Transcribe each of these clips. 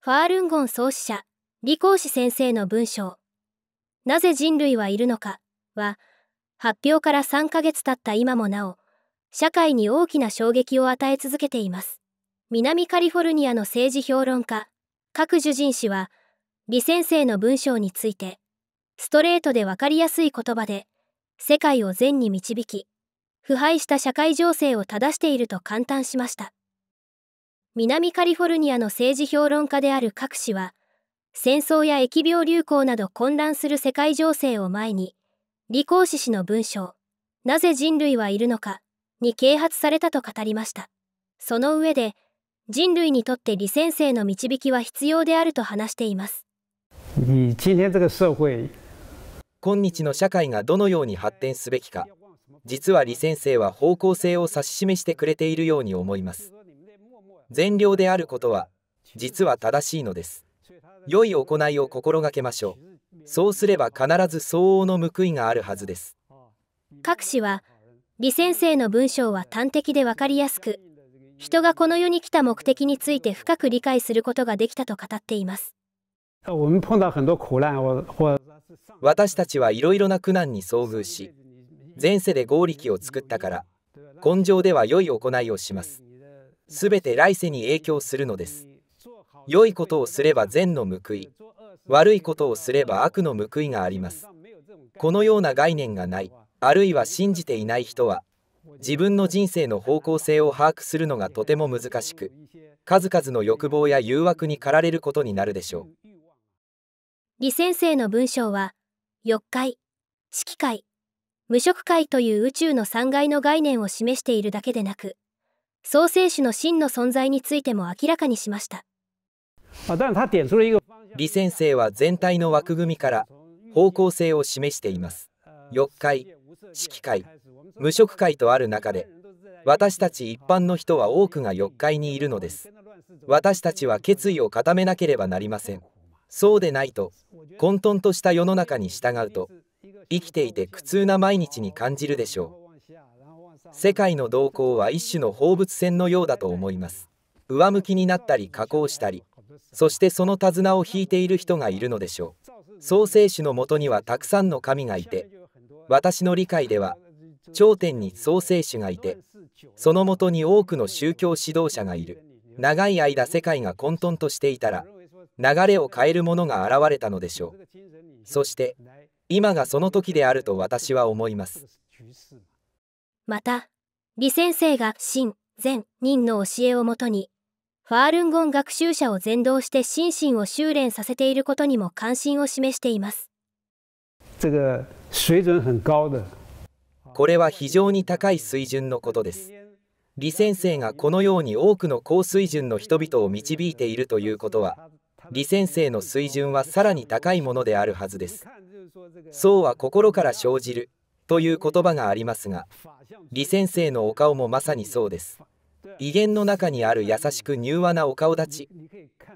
ファールンゴン創始者、李光氏先生の文章、なぜ人類はいるのかは、発表から3ヶ月経った今もなお、社会に大きな衝撃を与え続けています。南カリフォルニアの政治評論家、各樹人氏は、李先生の文章について、ストレートでわかりやすい言葉で、世界を善に導き、腐敗した社会情勢を正していると感嘆しました。南カリフォルニアの政治評論家である各氏は、戦争や疫病流行など混乱する世界情勢を前に、李光氏氏の文章、なぜ人類はいるのか、に啓発されたと語りました。その上で、人類にとって李先生の導きは必要であると話しています。今日の社会がどのように発展すべきか、実は李先生は方向性を指し示してくれているように思います。善良であることは実は正しいのです良い行いを心がけましょうそうすれば必ず相応の報いがあるはずです各氏は李先生の文章は端的で分かりやすく人がこの世に来た目的について深く理解することができたと語っています私たちはいろいろな苦難に遭遇し前世で合力を作ったから根性では良い行いをします全て来世に影響するのです。良いことをすれば善の報い、悪いことをすれば悪の報いがあります。このような概念がない、あるいは信じていない人は、自分の人生の方向性を把握するのがとても難しく、数々の欲望や誘惑に駆られることになるでしょう。李先生の文章は、欲界、色界、無色界という宇宙の3階の概念を示しているだけでなく、創世主の真の存在についても明らかにしました李先生は全体の枠組みから方向性を示しています4階指揮会無色界とある中で私たち一般の人は多くが4階にいるのです私たちは決意を固めなければなりませんそうでないと混沌とした世の中に従うと生きていて苦痛な毎日に感じるでしょう世界の動向は一種の放物線のようだと思います上向きになったり加工したりそしてその手綱を引いている人がいるのでしょう創世主のもとにはたくさんの神がいて私の理解では頂点に創世主がいてそのもとに多くの宗教指導者がいる長い間世界が混沌としていたら流れを変えるものが現れたのでしょうそして今がその時であると私は思いますまた、李先生が真、善、人の教えをもとに、ファールンゴン学習者を全導して心身を修練させていることにも関心を示しています。これは非常に高い水準のことです。李先生がこのように多くの高水準の人々を導いているということは、李先生の水準はさらに高いものであるはずです。そうは心から生じるという言葉がありますが、李先生のお顔もまさにそうです威厳の中にある優しく柔和なお顔立ち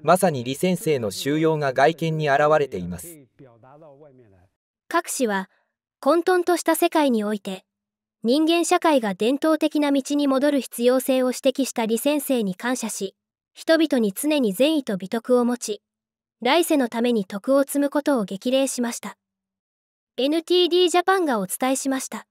まさに李先生の収容が外見に現れています各氏は混沌とした世界において人間社会が伝統的な道に戻る必要性を指摘した李先生に感謝し人々に常に善意と美徳を持ち来世のために徳を積むことを激励しました NTD ジャパンがお伝えしました